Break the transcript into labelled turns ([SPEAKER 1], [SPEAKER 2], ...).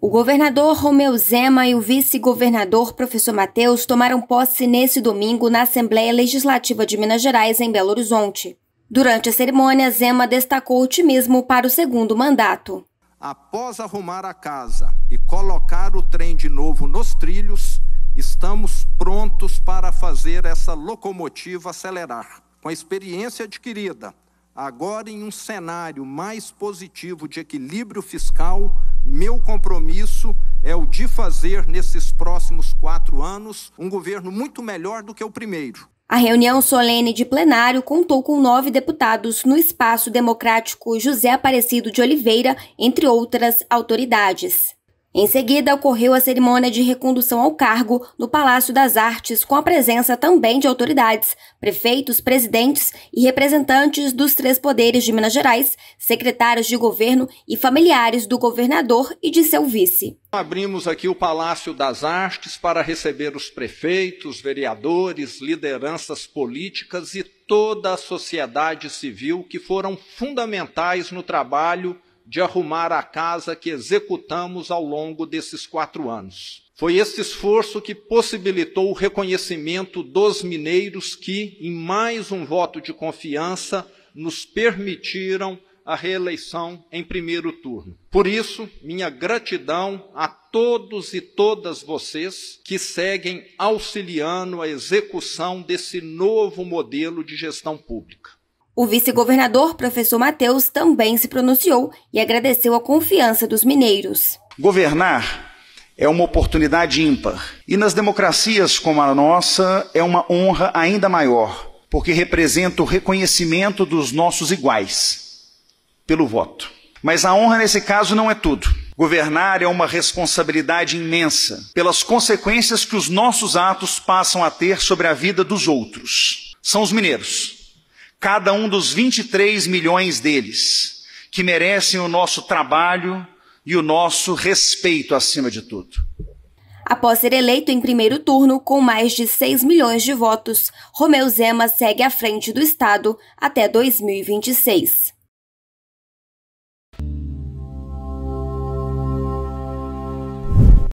[SPEAKER 1] O governador Romeu Zema e o vice-governador professor Matheus tomaram posse nesse domingo na Assembleia Legislativa de Minas Gerais, em Belo Horizonte. Durante a cerimônia, Zema destacou otimismo para o segundo mandato. Após
[SPEAKER 2] arrumar a casa e colocar o trem de novo nos trilhos, estamos prontos para fazer essa locomotiva acelerar. Com a experiência adquirida, agora em um cenário mais positivo de equilíbrio fiscal, meu compromisso é o de fazer, nesses próximos quatro anos, um governo muito melhor do que o primeiro.
[SPEAKER 1] A reunião solene de plenário contou com nove deputados no Espaço Democrático José Aparecido de Oliveira, entre outras autoridades. Em seguida, ocorreu a cerimônia de recondução ao cargo no Palácio das Artes, com a presença também de autoridades, prefeitos, presidentes e representantes dos três poderes de Minas Gerais, secretários de governo e familiares do governador e de seu vice.
[SPEAKER 2] Abrimos aqui o Palácio das Artes para receber os prefeitos, vereadores, lideranças políticas e toda a sociedade civil que foram fundamentais no trabalho de arrumar a casa que executamos ao longo desses quatro anos. Foi esse esforço que possibilitou o reconhecimento dos mineiros que, em mais um voto de confiança, nos permitiram a reeleição em primeiro turno. Por isso, minha gratidão a todos e todas vocês que seguem auxiliando a execução desse novo modelo de gestão pública.
[SPEAKER 1] O vice-governador, professor Matheus, também se pronunciou e agradeceu a confiança dos mineiros.
[SPEAKER 3] Governar é uma oportunidade ímpar. E nas democracias como a nossa, é uma honra ainda maior, porque representa o reconhecimento dos nossos iguais pelo voto. Mas a honra nesse caso não é tudo. Governar é uma responsabilidade imensa pelas consequências que os nossos atos passam a ter sobre a vida dos outros. São os mineiros cada um dos 23 milhões deles, que merecem o nosso trabalho e o nosso respeito acima de tudo.
[SPEAKER 1] Após ser eleito em primeiro turno com mais de 6 milhões de votos, Romeu Zema segue à frente do Estado até 2026.